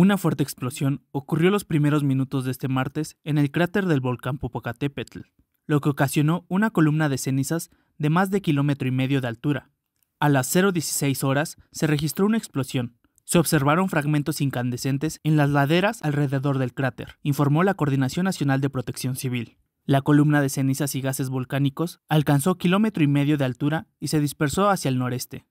Una fuerte explosión ocurrió los primeros minutos de este martes en el cráter del volcán Popocatépetl, lo que ocasionó una columna de cenizas de más de kilómetro y medio de altura. A las 0.16 horas se registró una explosión. Se observaron fragmentos incandescentes en las laderas alrededor del cráter, informó la Coordinación Nacional de Protección Civil. La columna de cenizas y gases volcánicos alcanzó kilómetro y medio de altura y se dispersó hacia el noreste.